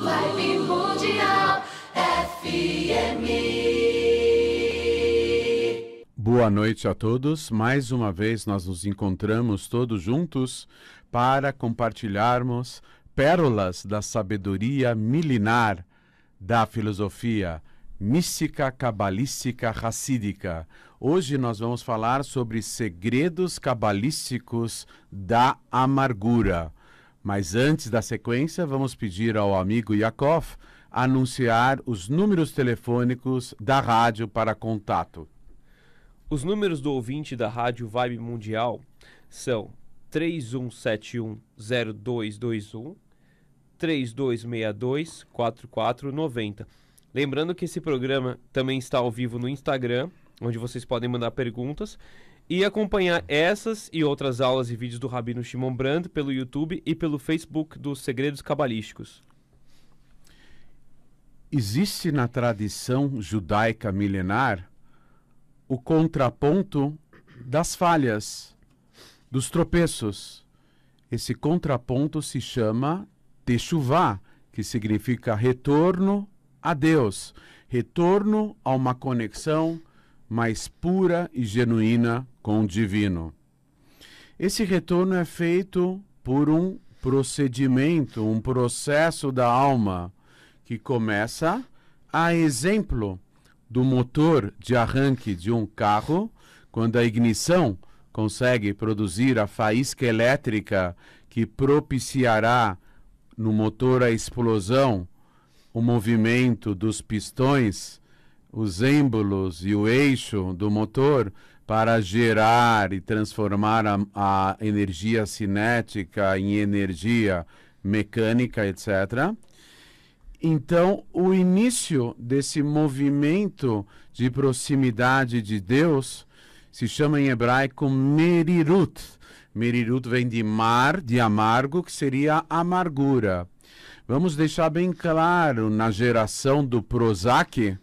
Live Mundial FM. Boa noite a todos. Mais uma vez nós nos encontramos todos juntos para compartilharmos pérolas da sabedoria milenar da filosofia mística, cabalística, racídica. Hoje nós vamos falar sobre segredos cabalísticos da amargura. Mas antes da sequência, vamos pedir ao amigo Yakov anunciar os números telefônicos da rádio para contato. Os números do ouvinte da Rádio Vibe Mundial são 31710221, 3262 Lembrando que esse programa também está ao vivo no Instagram, onde vocês podem mandar perguntas e acompanhar essas e outras aulas e vídeos do Rabino Shimon Brand pelo YouTube e pelo Facebook dos Segredos Cabalísticos. Existe na tradição judaica milenar o contraponto das falhas, dos tropeços. Esse contraponto se chama Teshuvah, que significa retorno a Deus, retorno a uma conexão mais pura e genuína com o divino. Esse retorno é feito por um procedimento, um processo da alma que começa a exemplo do motor de arranque de um carro, quando a ignição consegue produzir a faísca elétrica que propiciará no motor a explosão, o movimento dos pistões os êmbolos e o eixo do motor para gerar e transformar a, a energia cinética em energia mecânica, etc. Então, o início desse movimento de proximidade de Deus se chama em hebraico Merirut. Merirut vem de mar, de amargo, que seria amargura. Vamos deixar bem claro na geração do Prozac,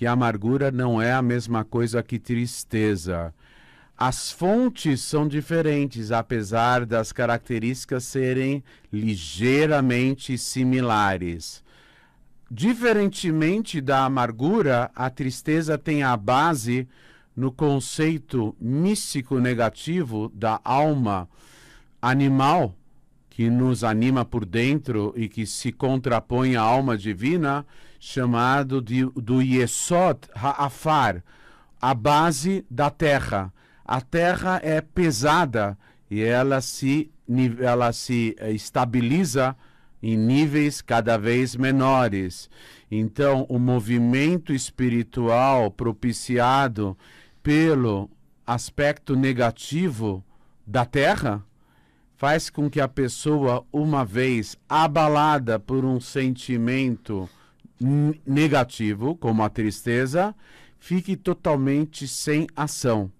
que amargura não é a mesma coisa que tristeza. As fontes são diferentes, apesar das características serem ligeiramente similares. Diferentemente da amargura, a tristeza tem a base no conceito místico negativo da alma animal, que nos anima por dentro e que se contrapõe à alma divina chamado de, do Yesod Ha'afar, a base da terra. A terra é pesada e ela se, ela se eh, estabiliza em níveis cada vez menores. Então, o movimento espiritual propiciado pelo aspecto negativo da terra faz com que a pessoa, uma vez abalada por um sentimento negativo, como a tristeza, fique totalmente sem ação.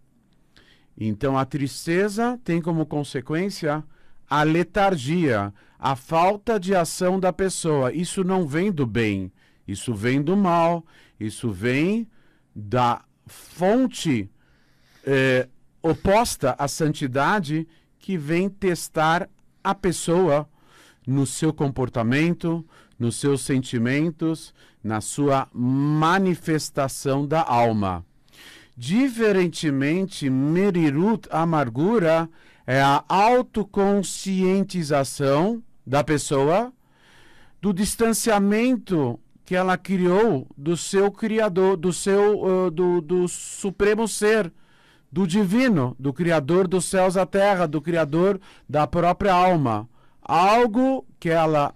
Então, a tristeza tem como consequência a letargia, a falta de ação da pessoa. Isso não vem do bem, isso vem do mal, isso vem da fonte eh, oposta à santidade que vem testar a pessoa no seu comportamento, nos seus sentimentos, na sua manifestação da alma. Diferentemente, merirut, amargura, é a autoconscientização da pessoa do distanciamento que ela criou do seu criador, do seu uh, do, do supremo ser, do divino, do criador dos céus à terra, do criador da própria alma, algo que ela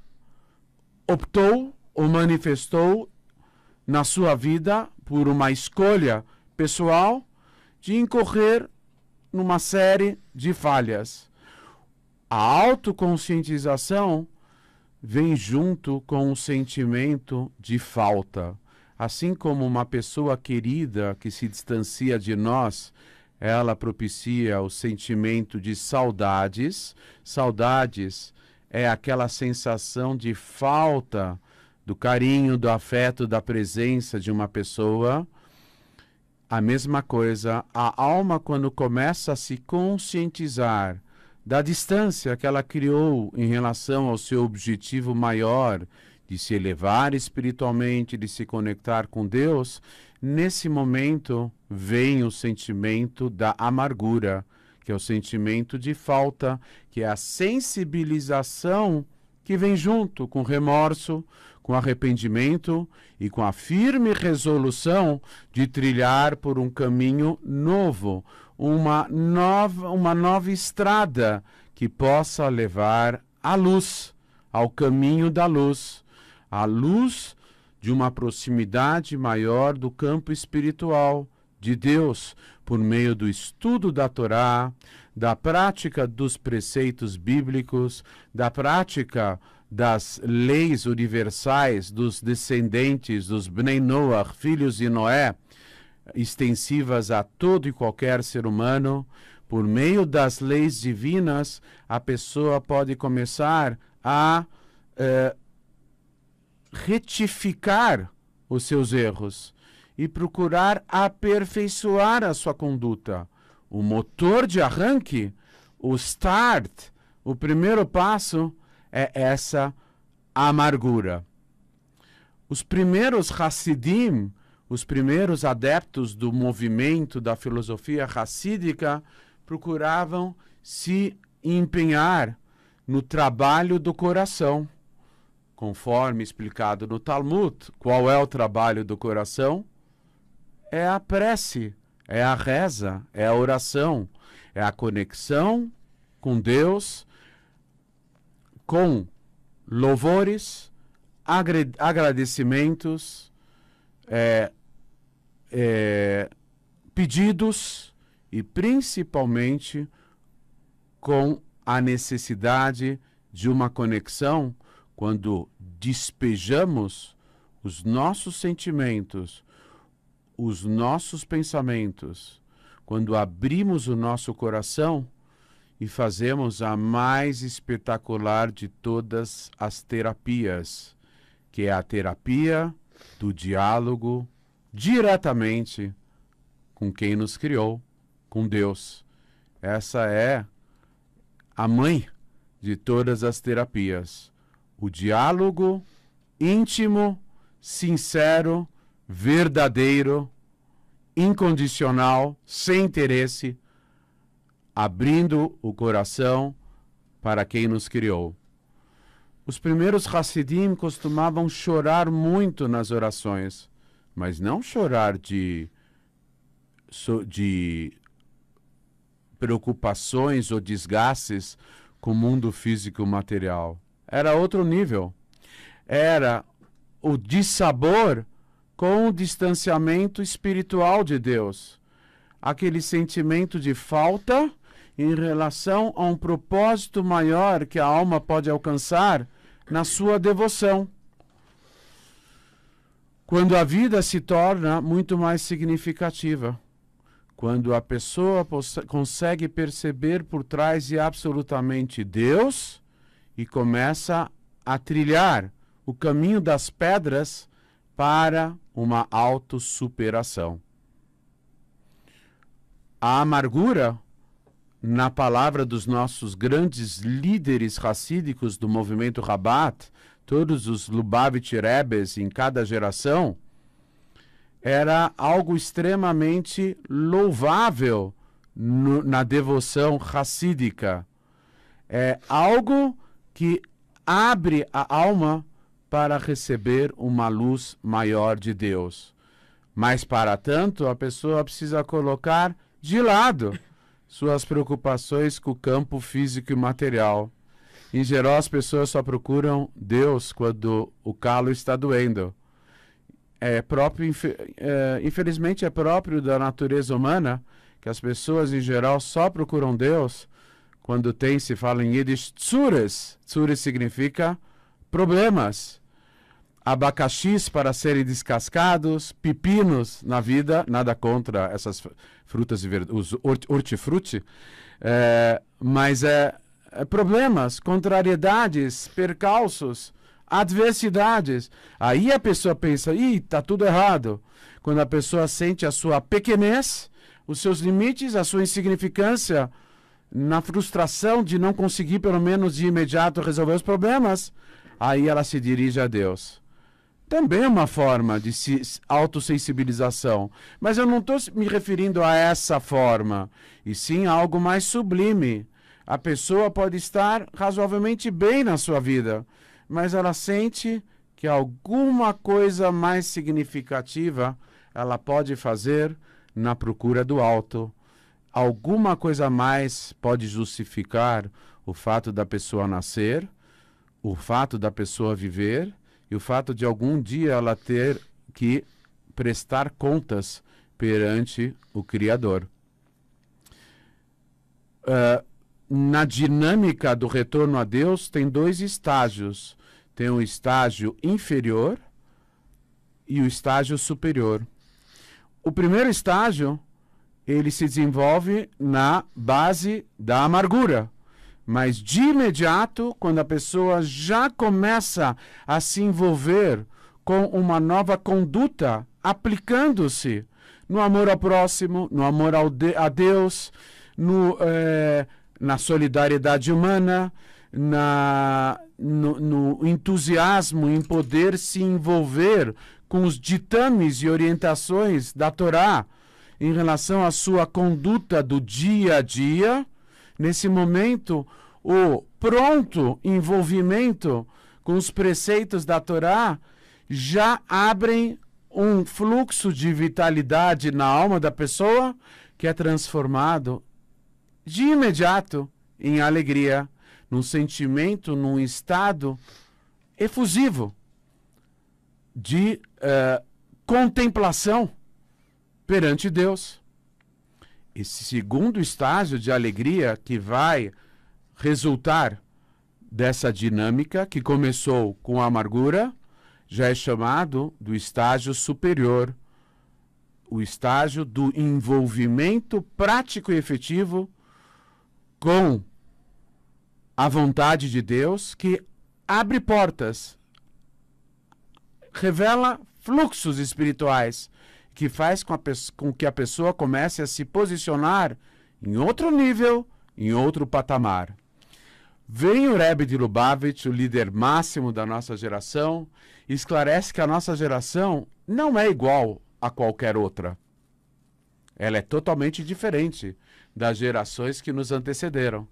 optou ou manifestou na sua vida por uma escolha pessoal de incorrer numa série de falhas. A autoconscientização vem junto com o sentimento de falta. Assim como uma pessoa querida que se distancia de nós, ela propicia o sentimento de saudades, saudades é aquela sensação de falta do carinho, do afeto, da presença de uma pessoa. A mesma coisa, a alma, quando começa a se conscientizar da distância que ela criou em relação ao seu objetivo maior de se elevar espiritualmente, de se conectar com Deus, nesse momento vem o sentimento da amargura, que é o sentimento de falta, que é a sensibilização que vem junto com remorso, com arrependimento e com a firme resolução de trilhar por um caminho novo, uma nova, uma nova estrada que possa levar à luz, ao caminho da luz, à luz de uma proximidade maior do campo espiritual, de Deus por meio do estudo da Torá, da prática dos preceitos bíblicos, da prática das leis universais dos descendentes dos Bnei Noah, filhos de Noé, extensivas a todo e qualquer ser humano, por meio das leis divinas, a pessoa pode começar a eh, retificar os seus erros, e procurar aperfeiçoar a sua conduta. O motor de arranque, o start, o primeiro passo é essa amargura. Os primeiros Hassidim, os primeiros adeptos do movimento da filosofia racídica procuravam se empenhar no trabalho do coração, conforme explicado no Talmud. Qual é o trabalho do coração? é a prece, é a reza, é a oração, é a conexão com Deus, com louvores, agradecimentos, é, é, pedidos e principalmente com a necessidade de uma conexão quando despejamos os nossos sentimentos, os nossos pensamentos, quando abrimos o nosso coração e fazemos a mais espetacular de todas as terapias, que é a terapia do diálogo diretamente com quem nos criou, com Deus. Essa é a mãe de todas as terapias. O diálogo íntimo, sincero verdadeiro, incondicional, sem interesse, abrindo o coração para quem nos criou. Os primeiros Hassidim costumavam chorar muito nas orações, mas não chorar de, de preocupações ou desgastes com o mundo físico material. Era outro nível. Era o dissabor com o distanciamento espiritual de Deus, aquele sentimento de falta em relação a um propósito maior que a alma pode alcançar na sua devoção. Quando a vida se torna muito mais significativa, quando a pessoa consegue perceber por trás de absolutamente Deus e começa a trilhar o caminho das pedras para uma autossuperação. A amargura, na palavra dos nossos grandes líderes racídicos do movimento Rabat, todos os Lubavitch Rebes em cada geração, era algo extremamente louvável no, na devoção racídica. É algo que abre a alma para receber uma luz maior de Deus. Mas, para tanto, a pessoa precisa colocar de lado suas preocupações com o campo físico e material. Em geral, as pessoas só procuram Deus quando o calo está doendo. É próprio, é, infelizmente, é próprio da natureza humana que as pessoas, em geral, só procuram Deus quando tem, se fala em Yiddish, tsuras. Tsuras significa problemas abacaxis para serem descascados, pepinos na vida, nada contra essas frutas e verduras, os hortifruti, é, mas é, é, problemas, contrariedades, percalços, adversidades. Aí a pessoa pensa, ih, tá tudo errado. Quando a pessoa sente a sua pequenez, os seus limites, a sua insignificância, na frustração de não conseguir pelo menos de imediato resolver os problemas, aí ela se dirige a Deus também é uma forma de se, autossensibilização. Mas eu não estou me referindo a essa forma, e sim a algo mais sublime. A pessoa pode estar razoavelmente bem na sua vida, mas ela sente que alguma coisa mais significativa ela pode fazer na procura do alto. Alguma coisa mais pode justificar o fato da pessoa nascer, o fato da pessoa viver e o fato de algum dia ela ter que prestar contas perante o Criador. Uh, na dinâmica do retorno a Deus, tem dois estágios: tem o estágio inferior e o estágio superior. O primeiro estágio ele se desenvolve na base da amargura. Mas de imediato, quando a pessoa já começa a se envolver com uma nova conduta, aplicando-se no amor ao próximo, no amor ao de a Deus, no, eh, na solidariedade humana, na, no, no entusiasmo em poder se envolver com os ditames e orientações da Torá em relação à sua conduta do dia a dia nesse momento, o pronto envolvimento com os preceitos da Torá já abrem um fluxo de vitalidade na alma da pessoa que é transformado de imediato em alegria, num sentimento, num estado efusivo de uh, contemplação perante Deus esse segundo estágio de alegria que vai resultar dessa dinâmica que começou com a amargura, já é chamado do estágio superior, o estágio do envolvimento prático e efetivo com a vontade de Deus que abre portas, revela fluxos espirituais que faz com, com que a pessoa comece a se posicionar em outro nível, em outro patamar. Vem o Rebbe de Lubavitch, o líder máximo da nossa geração, e esclarece que a nossa geração não é igual a qualquer outra. Ela é totalmente diferente das gerações que nos antecederam.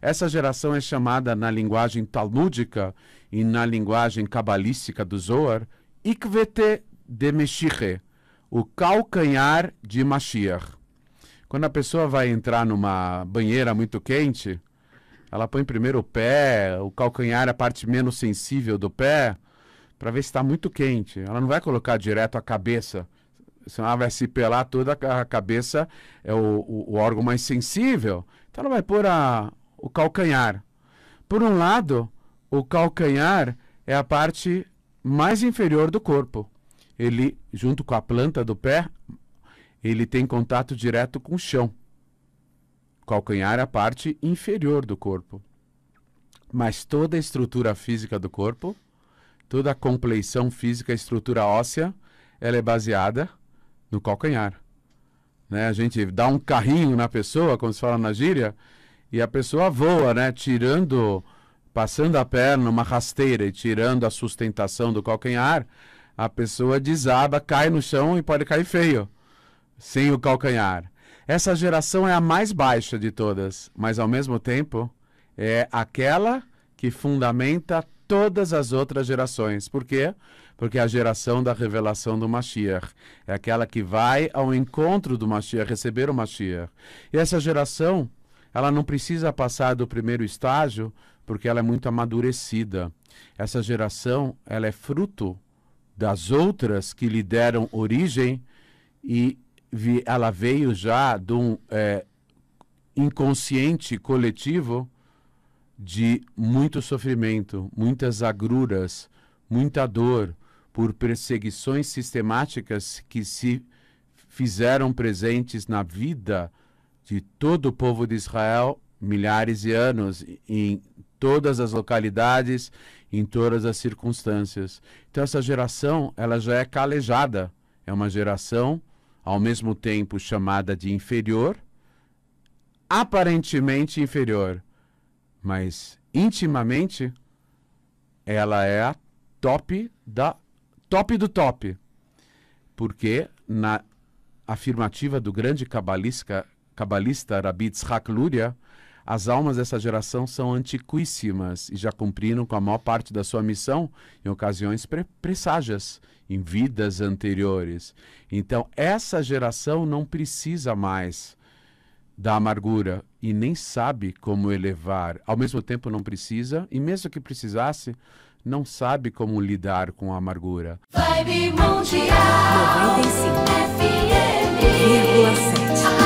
Essa geração é chamada na linguagem talmúdica e na linguagem cabalística do Zohar, Ikvete de Meshiche, o calcanhar de Mashiach. Quando a pessoa vai entrar numa banheira muito quente, ela põe primeiro o pé, o calcanhar, a parte menos sensível do pé, para ver se está muito quente. Ela não vai colocar direto a cabeça, senão ela vai se pelar toda a cabeça, é o, o, o órgão mais sensível. Então ela vai pôr a, o calcanhar. Por um lado, o calcanhar é a parte mais inferior do corpo ele, junto com a planta do pé, ele tem contato direto com o chão. O calcanhar é a parte inferior do corpo. Mas toda a estrutura física do corpo, toda a compleição física, a estrutura óssea, ela é baseada no calcanhar. Né? A gente dá um carrinho na pessoa, como se fala na gíria, e a pessoa voa, né? Tirando, passando a perna, uma rasteira e tirando a sustentação do calcanhar, a pessoa desaba, cai no chão e pode cair feio, sem o calcanhar. Essa geração é a mais baixa de todas, mas ao mesmo tempo é aquela que fundamenta todas as outras gerações. Por quê? Porque é a geração da revelação do Mashiach é aquela que vai ao encontro do Mashiach, receber o Mashiach. E essa geração, ela não precisa passar do primeiro estágio, porque ela é muito amadurecida. Essa geração, ela é fruto das outras que lhe deram origem e vi, ela veio já de um é, inconsciente coletivo de muito sofrimento, muitas agruras, muita dor por perseguições sistemáticas que se fizeram presentes na vida de todo o povo de Israel milhares de anos em todas as localidades, em todas as circunstâncias. Então essa geração, ela já é calejada. É uma geração ao mesmo tempo chamada de inferior, aparentemente inferior, mas intimamente ela é a top da top do top. Porque na afirmativa do grande cabalista, cabalista Rabbi Tzhak Luria, as almas dessa geração são antiquíssimas e já cumpriram com a maior parte da sua missão em ocasiões pre presságias, em vidas anteriores. Então, essa geração não precisa mais da amargura e nem sabe como elevar. Ao mesmo tempo, não precisa, e mesmo que precisasse, não sabe como lidar com a amargura. Vibe Mundial 95 FM